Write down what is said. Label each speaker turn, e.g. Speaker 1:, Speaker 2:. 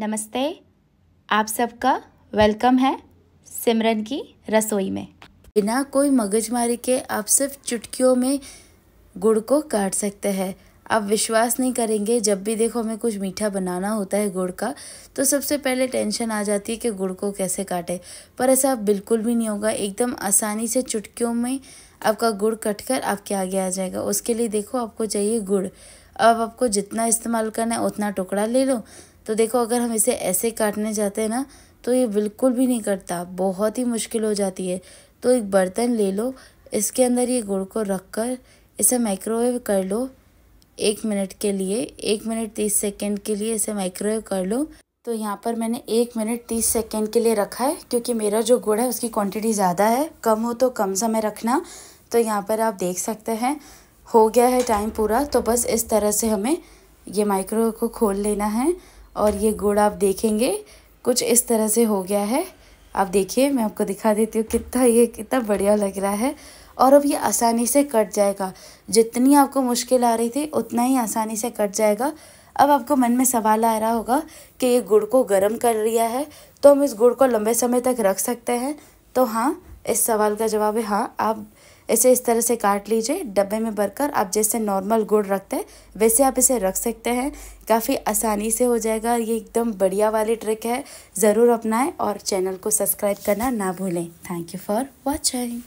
Speaker 1: नमस्ते आप सबका वेलकम है सिमरन की रसोई में बिना कोई मगजमारी के आप सिर्फ चुटकियों में गुड़ को काट सकते हैं आप विश्वास नहीं करेंगे जब भी देखो हमें कुछ मीठा बनाना होता है गुड़ का तो सबसे पहले टेंशन आ जाती है कि गुड़ को कैसे काटे पर ऐसा बिल्कुल भी नहीं होगा एकदम आसानी से चुटकियों में आपका गुड़ कट कर आपके आगे आ जाएगा उसके लिए देखो आपको चाहिए गुड़ अब आपको जितना इस्तेमाल करना है उतना टुकड़ा ले लो तो देखो अगर हम इसे ऐसे काटने जाते हैं ना तो ये बिल्कुल भी नहीं कटता बहुत ही मुश्किल हो जाती है तो एक बर्तन ले लो इसके अंदर ये गुड़ को रख कर इसे माइक्रोवेव कर लो एक मिनट के लिए एक मिनट तीस सेकेंड के लिए इसे माइक्रोवेव कर लो तो यहाँ पर मैंने एक मिनट तीस सेकेंड के लिए रखा है क्योंकि मेरा जो गुड़ है उसकी क्वांटिटी ज़्यादा है कम हो तो कम समय रखना तो यहाँ पर आप देख सकते हैं हो गया है टाइम पूरा तो बस इस तरह से हमें ये माइक्रोवेव को खोल लेना है और ये गुड़ आप देखेंगे कुछ इस तरह से हो गया है आप देखिए मैं आपको दिखा देती हूँ कितना ये कितना बढ़िया लग रहा है और अब ये आसानी से कट जाएगा जितनी आपको मुश्किल आ रही थी उतना ही आसानी से कट जाएगा अब आपको मन में सवाल आ रहा होगा कि ये गुड़ को गर्म कर लिया है तो हम इस गुड़ को लंबे समय तक रख सकते हैं तो हाँ इस सवाल का जवाब है हाँ आप इसे इस तरह से काट लीजिए डब्बे में भरकर आप जैसे नॉर्मल गुड़ रखते हैं वैसे आप इसे रख सकते हैं काफ़ी आसानी से हो जाएगा ये एकदम बढ़िया वाली ट्रिक है ज़रूर अपनाएं और चैनल को सब्सक्राइब करना ना भूलें थैंक यू फॉर वॉचिंग